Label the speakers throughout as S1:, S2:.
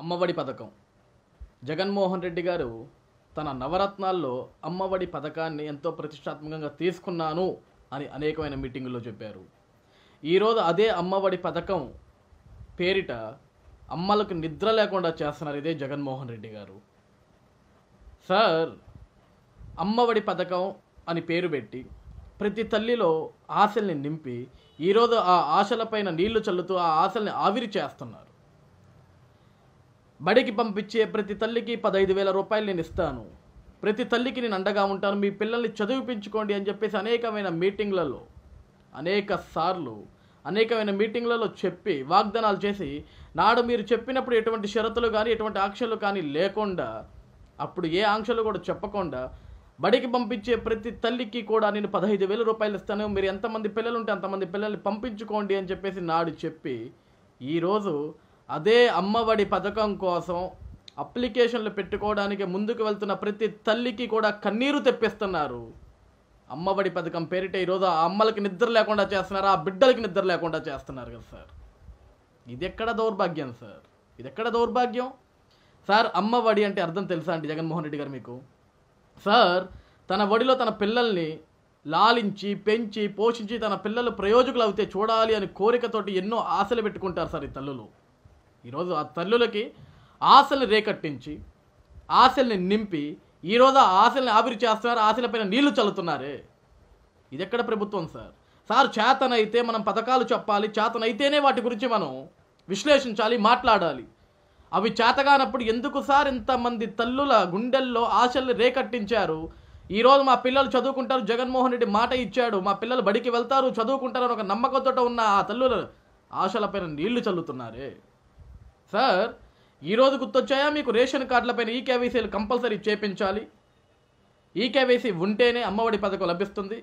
S1: అమ్మఒడి పథకం జగన్మోహన్ రెడ్డి గారు తన నవరత్నాల్లో అమ్మఒడి పథకాన్ని ఎంతో ప్రతిష్టాత్మకంగా తీసుకున్నాను అని అనేకమైన మీటింగుల్లో చెప్పారు ఈరోజు అదే అమ్మఒడి పథకం పేరిట అమ్మలకు నిద్ర లేకుండా చేస్తున్నారు ఇదే జగన్మోహన్ రెడ్డి గారు సార్ అమ్మఒడి పథకం అని పేరు పెట్టి ప్రతి తల్లిలో ఆశల్ని నింపి ఈరోజు ఆ ఆశలపైన నీళ్లు చల్లుతూ ఆ ఆశల్ని ఆవిరి చేస్తున్నారు బడికి పంపించే ప్రతి తల్లికి పదహైదు వేల రూపాయలు నేను ఇస్తాను ప్రతి తల్లికి నేను అండగా ఉంటాను మీ పిల్లల్ని చదివిపించుకోండి అని చెప్పేసి అనేకమైన మీటింగ్లలో అనేక సార్లు అనేకమైన మీటింగ్లలో చెప్పి వాగ్దానాలు చేసి నాడు మీరు చెప్పినప్పుడు ఎటువంటి షరతులు కానీ ఎటువంటి ఆంక్షలు కానీ లేకుండా అప్పుడు ఏ ఆంక్షలు కూడా చెప్పకుండా బడికి పంపించే ప్రతి తల్లికి కూడా నేను పదహైదు వేల రూపాయలు ఇస్తాను మీరు ఎంతమంది పిల్లలు ఉంటే అంతమంది పిల్లల్ని పంపించుకోండి అని చెప్పేసి నాడు చెప్పి ఈరోజు అదే అమ్మఒడి పథకం కోసం అప్లికేషన్లు పెట్టుకోవడానికి ముందుకు వెళ్తున్న ప్రతి తల్లికి కూడా కన్నీరు తెప్పిస్తున్నారు అమ్మఒడి పథకం పేరిట ఈరోజు ఆ అమ్మలకి నిద్ర లేకుండా చేస్తున్నారు ఆ బిడ్డలకి నిద్ర లేకుండా చేస్తున్నారు కదా సార్ ఇది ఎక్కడ దౌర్భాగ్యం సార్ ఇది ఎక్కడ దౌర్భాగ్యం సార్ అమ్మఒడి అంటే అర్థం తెలుసా అండి జగన్మోహన్ రెడ్డి గారు మీకు సార్ తన ఒడిలో తన పిల్లల్ని లాలించి పెంచి పోషించి తన పిల్లలు ప్రయోజకులు అవుతే చూడాలి అని కోరికతోటి ఎన్నో ఆశలు పెట్టుకుంటారు సార్ ఈ తల్లులు ఈరోజు ఆ తల్లులకి ఆశల్ని రేకట్టించి ఆశల్ని నింపి ఈరోజు ఆ ఆశల్ని ఆవిరి చేస్తున్నారు ఆశలపైన నీళ్లు చల్లుతున్నారే ఇది ఎక్కడ ప్రభుత్వం సార్ సార్ చేతనైతే మనం పథకాలు చెప్పాలి చేతనైతేనే వాటి గురించి మనం విశ్లేషించాలి మాట్లాడాలి అవి చేతగానప్పుడు ఎందుకు సార్ ఇంతమంది తల్లుల గుండెల్లో ఆశలు రేకట్టించారు ఈరోజు మా పిల్లలు చదువుకుంటారు జగన్మోహన్ రెడ్డి మాట ఇచ్చాడు మా పిల్లలు బడికి వెళ్తారు చదువుకుంటారు అని ఒక నమ్మకంతో ఉన్న ఆ తల్లుల ఆశలపైన నీళ్లు చల్లుతున్నారే సార్ ఈరోజు గుర్తొచ్చాయా మీకు రేషన్ కార్డులపైన ఈకేవీసీలు కంపల్సరీ చేపించాలి ఈకేవీసీ ఉంటేనే అమ్మఒడి పథకం లభిస్తుంది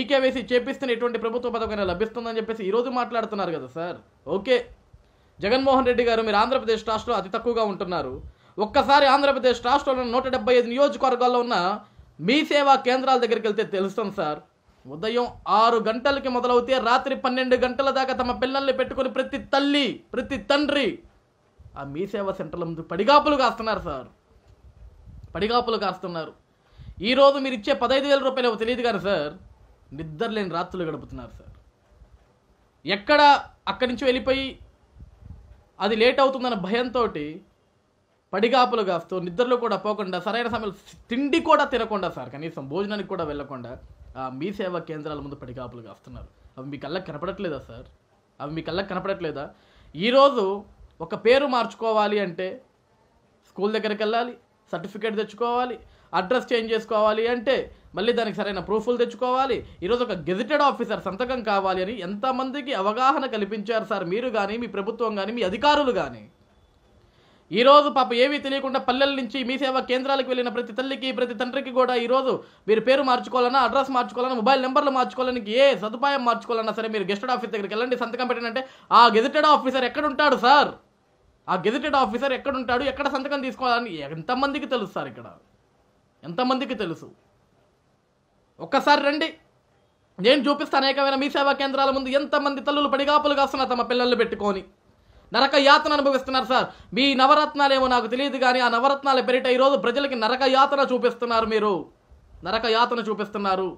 S1: ఈకేవీసీ చేపిస్తేనే ఎటువంటి ప్రభుత్వ పథకం లభిస్తుందని చెప్పేసి ఈరోజు మాట్లాడుతున్నారు కదా సార్ ఓకే జగన్మోహన్ రెడ్డి గారు మీరు ఆంధ్రప్రదేశ్ రాష్ట్రంలో అతి తక్కువగా ఉంటున్నారు ఒక్కసారి ఆంధ్రప్రదేశ్ రాష్ట్రంలో నూట డెబ్బై ఐదు నియోజకవర్గాల్లో ఉన్న మీ సేవా కేంద్రాల దగ్గరికి వెళ్తే తెలుస్తాం సార్ ఉదయం ఆరు గంటలకి మొదలవుతే రాత్రి పన్నెండు గంటల దాకా తమ పిల్లల్ని పెట్టుకుని ప్రతి తల్లి ప్రతి తండ్రి ఆ మీ సేవా సెంటర్ల ముందు పడిగాపులు కాస్తున్నారు సార్ పడిగాపులు కాస్తున్నారు ఈరోజు మీరు ఇచ్చే పదహైదు వేల రూపాయలు తెలియదు కానీ సార్ నిద్ర లేని రాత్రులు గడుపుతున్నారు సార్ ఎక్కడ అక్కడి నుంచి వెళ్ళిపోయి అది లేట్ అవుతుందన్న భయంతో పడిగాపులు కాస్తూ నిద్రలో కూడా పోకుండా సరైన సమయంలో తిండి కూడా తినకుండా సార్ కనీసం భోజనానికి కూడా వెళ్లకుండా మీ సేవా కేంద్రాల ముందు పడిగాపులు కాస్తున్నారు అవి మీ కళ్ళకి కనపడట్లేదా సార్ అవి మీ కళ్ళకి కనపడట్లేదా ఈరోజు ఒక పేరు మార్చుకోవాలి అంటే స్కూల్ దగ్గరికి వెళ్ళాలి సర్టిఫికేట్ తెచ్చుకోవాలి అడ్రస్ చేంజ్ చేసుకోవాలి అంటే మళ్ళీ దానికి సరైన ప్రూఫ్లు తెచ్చుకోవాలి ఈరోజు ఒక గెజిటెడ్ ఆఫీసర్ సంతకం కావాలి అని ఎంతమందికి అవగాహన కల్పించారు సార్ మీరు కానీ మీ ప్రభుత్వం కానీ మీ అధికారులు కానీ ఈరోజు పాప ఏమీ తెలియకుండా పల్లెల నుంచి మీ సేవా కేంద్రాలకు వెళ్ళిన ప్రతి తల్లికి ప్రతి తండ్రికి కూడా ఈరోజు మీరు పేరు మార్చుకోవాలన్నా అడ్రస్ మార్చుకోవాలన్నా మొబైల్ నెంబర్లు మార్చుకోవాలని ఏ సదుపాయం మార్చుకోవాలన్నా సరే మీరు గెస్టెడ్ ఆఫీస్ దగ్గరికి వెళ్ళండి సంతకం పెట్టినంటే ఆ గెజిటెడ్ ఆఫీసర్ ఎక్కడ ఉంటాడు సార్ ఆ గెజిటెడ్ ఆఫీసర్ ఎక్కడ ఉంటాడు ఎక్కడ సంతకం తీసుకోవాలని ఎంతమందికి తెలుసు సార్ ఇక్కడ ఎంతమందికి తెలుసు ఒక్కసారి రండి నేను చూపిస్తాను అనేకమైన మీ సేవా కేంద్రాల ముందు ఎంతమంది తల్లులు పడిగాపులు కాస్తున్నారు తమ పిల్లల్ని పెట్టుకొని నరక యాతన అనుభవిస్తున్నారు సార్ మీ నవరత్నాలేమో నాకు తెలియదు కానీ ఆ నవరత్నాల పేరిట ఈరోజు ప్రజలకి నరక యాతన చూపిస్తున్నారు మీరు నరక యాతన చూపిస్తున్నారు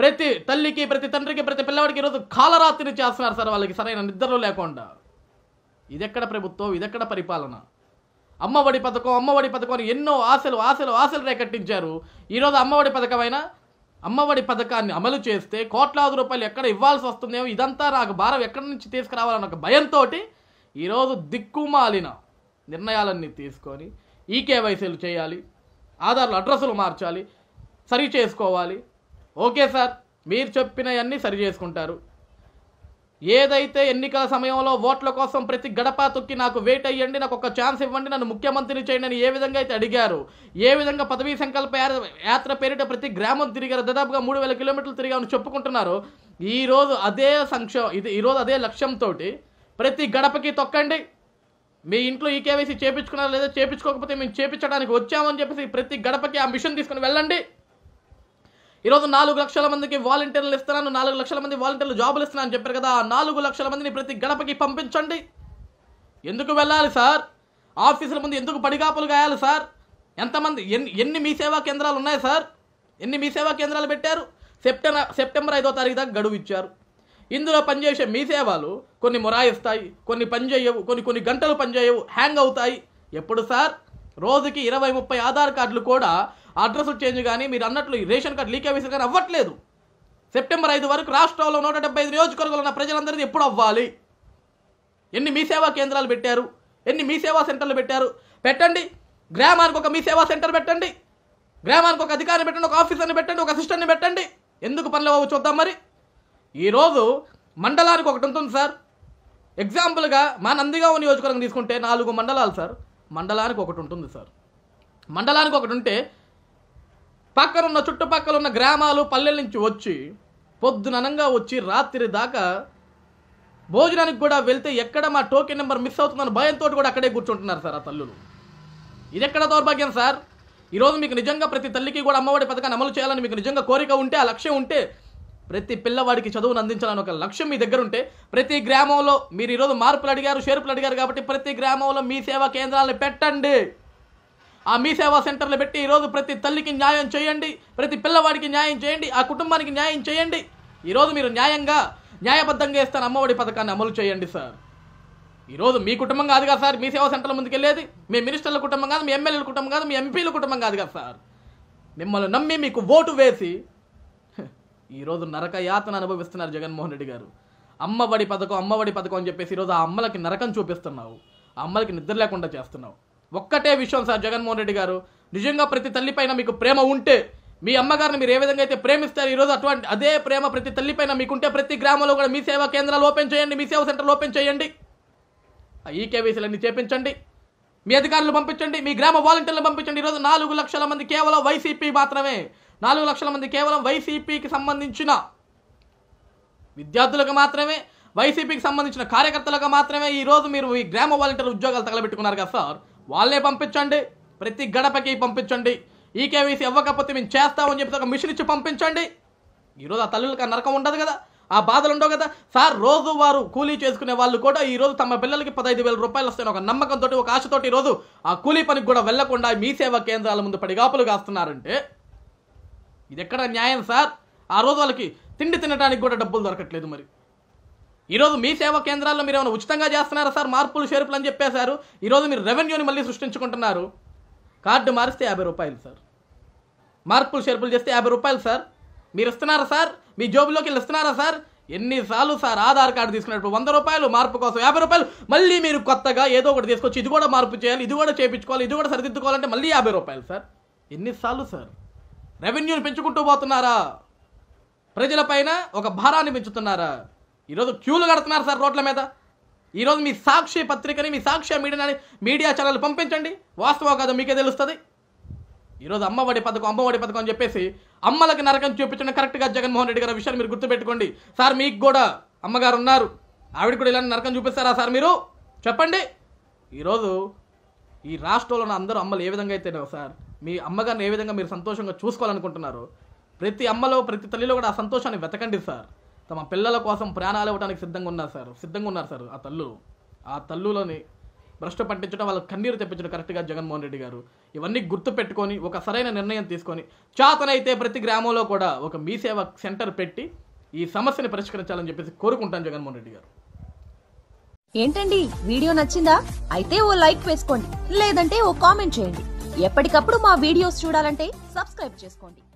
S1: ప్రతి తల్లికి ప్రతి తండ్రికి ప్రతి పిల్లవాడికి ఈరోజు కాలరాత్రి చేస్తున్నారు సార్ వాళ్ళకి సరైన నిద్రలు లేకుండా ఇదెక్కడ ప్రభుత్వం ఇదెక్కడ పరిపాలన అమ్మఒడి పథకం అమ్మఒడి పథకం ఎన్నో ఆశలు ఆశలు ఆశలు రేకట్టించారు ఈరోజు అమ్మఒడి పథకమైనా అమ్మఒడి పథకాన్ని అమలు చేస్తే కోట్లాది రూపాయలు ఎక్కడ ఇవ్వాల్సి వస్తుందేమో ఇదంతా నాకు భారం ఎక్కడి నుంచి తీసుకురావాలన్న ఒక భయంతో ఈరోజు దిక్కుమాలిన నిర్ణయాలన్నీ తీసుకొని ఈ కేవైసీలు చేయాలి ఆధార్లు అడ్రస్లు మార్చాలి సరి చేసుకోవాలి ఓకే సార్ మీరు చెప్పినవన్నీ సరి చేసుకుంటారు ఏదైతే ఎన్నికల సమయంలో ఓట్ల కోసం ప్రతి గడప తొక్కి నాకు వెయిట్ అయ్యండి నాకు ఒక ఛాన్స్ ఇవ్వండి నన్ను ముఖ్యమంత్రిని చేయండి అని ఏ విధంగా అయితే అడిగారు ఏ విధంగా పదవీ సంకల్ప యాత్ర పేరిట ప్రతి గ్రామం తిరిగారు దాదాపుగా మూడు వేల కిలోమీటర్లు తిరిగామని చెప్పుకుంటున్నారు ఈరోజు అదే సంక్షేమం ఇది ఈరోజు అదే లక్ష్యంతో ప్రతి గడపకి తొక్కండి మీ ఇంట్లో ఈ కేవైసీ చేపించుకున్నారా లేదా చేపించుకోకపోతే మేము చేపించడానికి వచ్చామని చెప్పేసి ప్రతి గడపకి ఆ మిషన్ తీసుకుని వెళ్ళండి ఈరోజు నాలుగు లక్షల మందికి వాలంటీర్లు ఇస్తున్నాను నాలుగు లక్షల మంది వాలంటీర్లు జాబులు ఇస్తున్నాను చెప్పారు కదా నాలుగు లక్షల మందిని ప్రతి గడపకి పంపించండి ఎందుకు వెళ్ళాలి సార్ ఆఫీసుల ముందు ఎందుకు పడిగాపులు గాయాలి సార్ ఎంతమంది ఎన్ని ఎన్ని మీ సేవా కేంద్రాలు ఉన్నాయి సార్ ఎన్ని మీ సేవా కేంద్రాలు పెట్టారు సెప్టెంబర్ సెప్టెంబర్ ఐదో తారీఖు దాకా గడువు ఇచ్చారు ఇందులో పనిచేసే మీ సేవలు కొన్ని మొరాయిస్తాయి కొన్ని పనిచేయవు కొన్ని కొన్ని గంటలు పనిచేయవు హ్యాంగ్ అవుతాయి ఎప్పుడు సార్ రోజుకి ఇరవై ముప్పై ఆధార్ కార్డులు కూడా అడ్రస్ చేంజ్ కానీ మీరు అన్నట్లు రేషన్ కార్డు లీక్ అయ్యేసారు కానీ అవ్వట్లేదు సెప్టెంబర్ ఐదు వరకు రాష్ట్రంలో నూట డెబ్బై ఐదు నియోజకవర్గాలు ఉన్న ప్రజలందరినీ ఎప్పుడు అవ్వాలి ఎన్ని మీ సేవా కేంద్రాలు పెట్టారు ఎన్ని మీ సేవా సెంటర్లు పెట్టారు పెట్టండి గ్రామానికి ఒక మీ సేవా సెంటర్ పెట్టండి గ్రామానికి ఒక అధికారిని పెట్టండి ఒక ఆఫీసర్ని పెట్టండి ఒక అసిస్టెంట్ని పెట్టండి ఎందుకు పనులు అవ్వ చూద్దాం మరి ఈరోజు మండలానికి ఒకటి ఉంటుంది సార్ ఎగ్జాంపుల్గా మా ఉన్న నియోజకవర్గం తీసుకుంటే నాలుగు మండలాలు సార్ మండలానికి ఒకటి ఉంటుంది సార్ మండలానికి ఒకటి ఉంటే పక్కనున్న చుట్టుపక్కల ఉన్న గ్రామాలు పల్లెల నుంచి వచ్చి పొద్దుననంగా వచ్చి రాత్రి దాకా భోజనానికి కూడా వెళ్తే ఎక్కడ మా టోకెన్ నెంబర్ మిస్ అవుతుందని భయంతో కూడా అక్కడే కూర్చుంటున్నారు సార్ ఆ తల్లులు ఇది ఎక్కడ దౌర్భాగ్యం సార్ ఈరోజు మీకు నిజంగా ప్రతి తల్లికి కూడా అమ్మఒడి పథకాన్ని అమలు చేయాలని మీకు నిజంగా కోరిక ఉంటే ఆ లక్ష్యం ఉంటే ప్రతి పిల్లవాడికి చదువును అందించాలని ఒక లక్ష్యం మీ దగ్గర ఉంటే ప్రతి గ్రామంలో మీరు ఈరోజు మార్పులు అడిగారు షేర్పులు అడిగారు కాబట్టి ప్రతి గ్రామంలో మీ సేవా కేంద్రాలను పెట్టండి ఆ మీ సేవా సెంటర్లు పెట్టి ఈరోజు ప్రతి తల్లికి న్యాయం చేయండి ప్రతి పిల్లవాడికి న్యాయం చేయండి ఆ కుటుంబానికి న్యాయం చేయండి ఈరోజు మీరు న్యాయంగా న్యాయబద్ధంగా ఇస్తాను అమ్మఒడి పథకాన్ని అమలు చేయండి సార్ ఈరోజు మీ కుటుంబం కాదు కదా సార్ మీ సేవా సెంటర్ల ముందుకెళ్ళేది మీ మినిస్టర్ల కుటుంబం కాదు మీ ఎమ్మెల్యేల కుటుంబం కాదు మీ ఎంపీల కుటుంబం కాదు కదా సార్ మిమ్మల్ని నమ్మి మీకు ఓటు వేసి ఈరోజు నరక యాతన అనుభవిస్తున్నారు జగన్మోహన్ రెడ్డి గారు అమ్మఒడి పథకం అమ్మఒడి పథకం అని చెప్పేసి ఈరోజు ఆ అమ్మలకి నరకం చూపిస్తున్నావు ఆ అమ్మలకి నిద్ర లేకుండా చేస్తున్నావు ఒక్కటే విషయం సార్ జగన్మోహన్ రెడ్డి గారు నిజంగా ప్రతి తల్లిపైన మీకు ప్రేమ ఉంటే మీ అమ్మగారిని మీరు ఏ విధంగా అయితే ప్రేమిస్తారు ఈరోజు అటువంటి అదే ప్రేమ ప్రతి తల్లిపైన మీకుంటే ప్రతి గ్రామంలో కూడా మీ సేవా కేంద్రాలు ఓపెన్ చేయండి మీ సేవా సెంటర్లు ఓపెన్ చేయండి ఈకేవీసీలన్నీ చేపించండి మీ అధికారులు పంపించండి మీ గ్రామ వాలంటీర్లు పంపించండి ఈరోజు నాలుగు లక్షల మంది కేవలం వైసీపీ మాత్రమే నాలుగు లక్షల మంది కేవలం వైసీపీకి సంబంధించిన విద్యార్థులకు మాత్రమే వైసీపీకి సంబంధించిన కార్యకర్తలకు మాత్రమే ఈరోజు మీరు ఈ గ్రామ వాలంటీర్ ఉద్యోగాలు తగలబెట్టుకున్నారు కదా సార్ వాళ్ళే పంపించండి ప్రతి గడపకి పంపించండి ఈ కేవీసీ ఇవ్వకపోతే మేము చేస్తామని చెప్పి ఒక మిషన్ ఇచ్చి పంపించండి ఈరోజు ఆ తల్లులకు ఆ నరకం ఉండదు కదా ఆ బాధలు ఉండవు కదా సార్ రోజు వారు కూలీ చేసుకునే వాళ్ళు కూడా ఈరోజు తమ పిల్లలకి పదహైదు వేల రూపాయలు వస్తాయని ఒక నమ్మకంతో ఒక ఆశతో ఈరోజు ఆ కూలీ పనికి కూడా వెళ్లకుండా మీ సేవా కేంద్రాల ముందు పడిగాపులు కాస్తున్నారంటే ఇది ఎక్కడ న్యాయం సార్ ఆ రోజు వాళ్ళకి తిండి తినడానికి కూడా డబ్బులు దొరకట్లేదు మరి ఈరోజు మీ సేవా కేంద్రాల్లో మీరు ఏమైనా ఉచితంగా చేస్తున్నారా సార్ మార్పులు షేర్పులు అని చెప్పేశారు ఈరోజు మీరు రెవెన్యూని మళ్ళీ సృష్టించుకుంటున్నారు కార్డు మారిస్తే యాభై రూపాయలు సార్ మార్పులు షేర్పులు చేస్తే యాభై రూపాయలు సార్ మీరు ఇస్తున్నారా సార్ మీ జోబులోకి వెళ్ళి ఇస్తున్నారా సార్ ఎన్నిసార్లు సార్ ఆధార్ కార్డు తీసుకున్నప్పుడు వంద రూపాయలు మార్పు కోసం యాభై రూపాయలు మళ్ళీ మీరు కొత్తగా ఏదో ఒకటి తీసుకొచ్చి ఇది కూడా మార్పు చేయాలి ఇది కూడా చేయించుకోవాలి ఇది కూడా సరిదిద్దుకోవాలంటే మళ్ళీ యాభై రూపాయలు సార్ ఎన్నిసార్లు సార్ రెవెన్యూని పెంచుకుంటూ పోతున్నారా ప్రజలపైన ఒక భారాన్ని పెంచుతున్నారా ఈరోజు క్యూలు కడుతున్నారు సార్ రోడ్ల మీద ఈరోజు మీ సాక్షి పత్రికని మీ సాక్షి మీడియాని మీడియా ఛానల్ పంపించండి వాస్తవం కాదు మీకే తెలుస్తుంది ఈరోజు అమ్మఒడి పథకం అమ్మఒడి పథకం అని చెప్పేసి అమ్మలకి నరకం చూపించిన కరెక్ట్గా జగన్మోహన్ రెడ్డి గారు విషయాన్ని మీరు గుర్తుపెట్టుకోండి సార్ మీకు కూడా అమ్మగారు ఉన్నారు ఆవిడ కూడా ఇలాంటి నరకం చూపిస్తారా సార్ మీరు చెప్పండి ఈరోజు ఈ రాష్ట్రంలో ఉన్న అందరూ అమ్మలు ఏ విధంగా అయితే సార్ మీ అమ్మగారిని ఏ విధంగా మీరు సంతోషంగా చూసుకోవాలనుకుంటున్నారు ప్రతి అమ్మలో ప్రతి తల్లిలో కూడా ఆ సంతోషాన్ని వెతకండి సార్ తమ పిల్లల కోసం ప్రాణాలు ఇవ్వడానికి సిద్ధంగా ఉన్నారు సార్ సిద్ధంగా ఉన్నారు సార్ ఆ తల్లు ఆ తల్లులని భ్రష్ట పట్టించడం వాళ్ళకి కన్నీరు తెప్పించడం కరెక్ట్గా జగన్మోహన్ రెడ్డి గారు ఇవన్నీ గుర్తు పెట్టుకొని ఒక సరైన నిర్ణయం తీసుకొని చాతనైతే ప్రతి గ్రామంలో కూడా ఒక మీ సేవ సెంటర్ పెట్టి ఈ సమస్యని పరిష్కరించాలని చెప్పేసి కోరుకుంటాను జగన్మోహన్ రెడ్డి గారు ఏంటండి వీడియో నచ్చిందా అయితే ఓ లైక్ వేసుకోండి లేదంటే ఓ కామెంట్ చేయండి ఎప్పటికప్పుడు మా వీడియోస్ చూడాలంటే సబ్స్క్రైబ్ చేసుకోండి